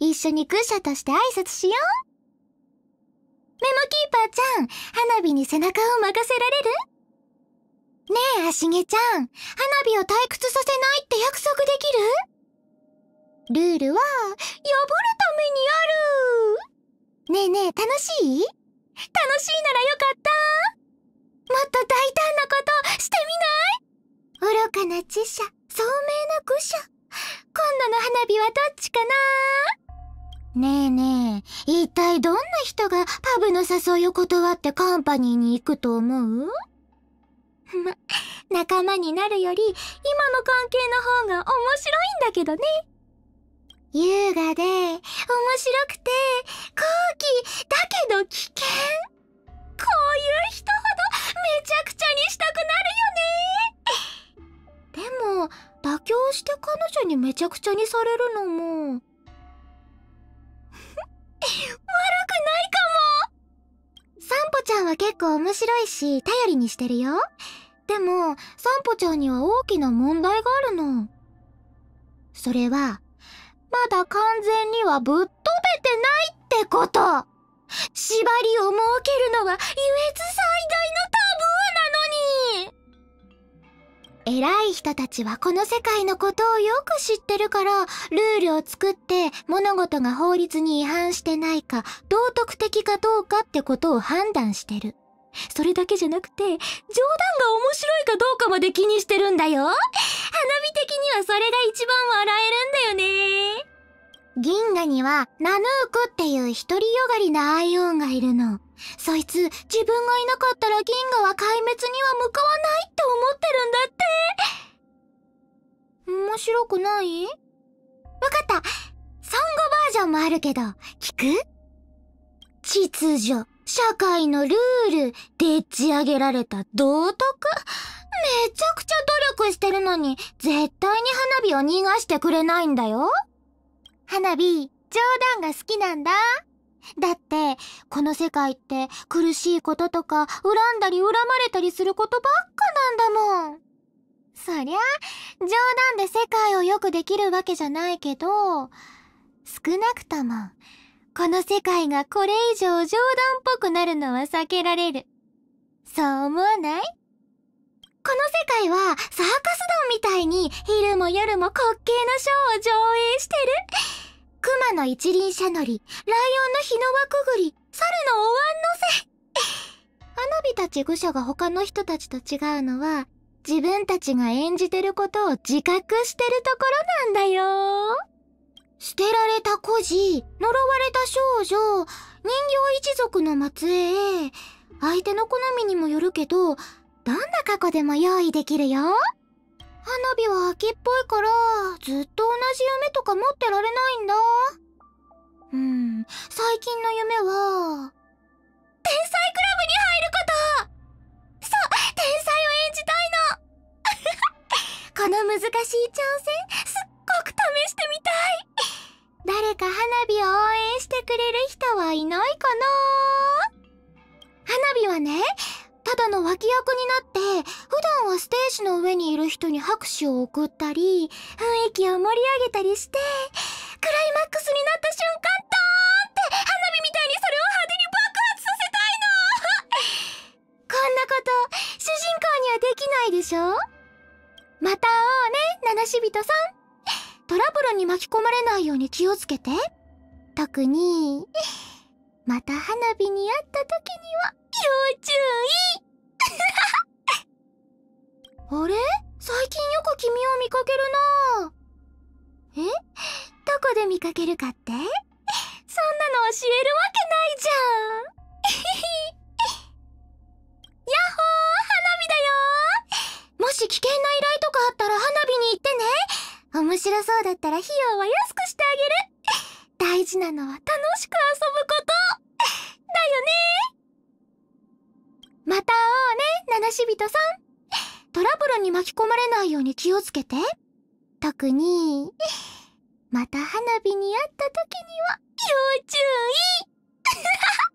一緒に愚者として挨拶しよう。メモキーパーちゃん、花火に背中を任せられるねえ、足毛ちゃん、花火を退屈させないって約束できるルールは、破るためにあるねえねえ、楽しい楽しいならよかったもっと大胆なことしてみない愚かな知者、聡明な愚者。今度の花火はどっちかなねえねえ、一体どんな人がパブの誘いを断ってカンパニーに行くと思うま、仲間になるより今の関係の方が面白いんだけどね。生にめちゃくちゃにされるのも 悪くないかもサンポちゃんは結構面白いし頼りにしてるよでもサンポちゃんには大きな問題があるのそれはまだ完全にはぶっ飛べてないってこと縛りを設けるのは優越最大の偉い人たちはこの世界のことをよく知ってるから、ルールを作って物事が法律に違反してないか、道徳的かどうかってことを判断してる。それだけじゃなくて、冗談が面白いかどうかまで気にしてるんだよ。花火的にはそれが一番笑えるんだよね。銀河にはナヌークっていう独りよがりなアイオンがいるの。そいつ、自分がいなかったら銀河は壊滅には向かわないって思ってるんだって。面白くないわかったンゴバージョンもあるけど、聞く秩序、社会のルール、でっち上げられた道徳。めちゃくちゃ努力してるのに、絶対に花火を逃がしてくれないんだよ。花火、冗談が好きなんだ。だって、この世界って苦しいこととか恨んだり恨まれたりすることばっかなんだもん。そりゃ、冗談で世界をよくできるわけじゃないけど、少なくとも、この世界がこれ以上冗談っぽくなるのは避けられる。そう思わないこの世界はサーカス団みたいに昼も夜も滑稽なショーを上映してる。熊の一輪車乗り、ライオンの日の輪くぐり、猿のお椀のせ。花 火たち愚者が他の人たちと違うのは、自分たちが演じてることを自覚してるところなんだよ。捨てられた孤児、呪われた少女、人形一族の末裔、相手の好みにもよるけど、どんな過去でも用意できるよ。花火は秋っぽいからずっと同じ夢とか持ってられないんだうん最近の夢は天才クラブに入ることそう天才を演じたいの この難しい挑戦すっごく試してみたい誰か花火を応援してくれる人はいないかな花火はねだの脇役になって、普段はステージの上にいる人に拍手を送ったり、雰囲気を盛り上げたりして、クライマックスになった瞬間、ドーンって花火みたいにそれを派手に爆発させたいの こんなこと、主人公にはできないでしょまた会おうね、七しびとさん。トラブルに巻き込まれないように気をつけて。特に、また花火に会った時には要注意あれ最近よく君を見かけるなえどこで見かけるかってそんなの教えるわけないじゃんやっほー花火だよもし危険な依頼とかあったら花火に行ってね面白そうだったら費用は安くしてあげる大事なのは楽しく遊ぶことだよねまた会おうね七しびとさんトラブルに巻き込まれないように気をつけて特にまた花火に会った時には要注意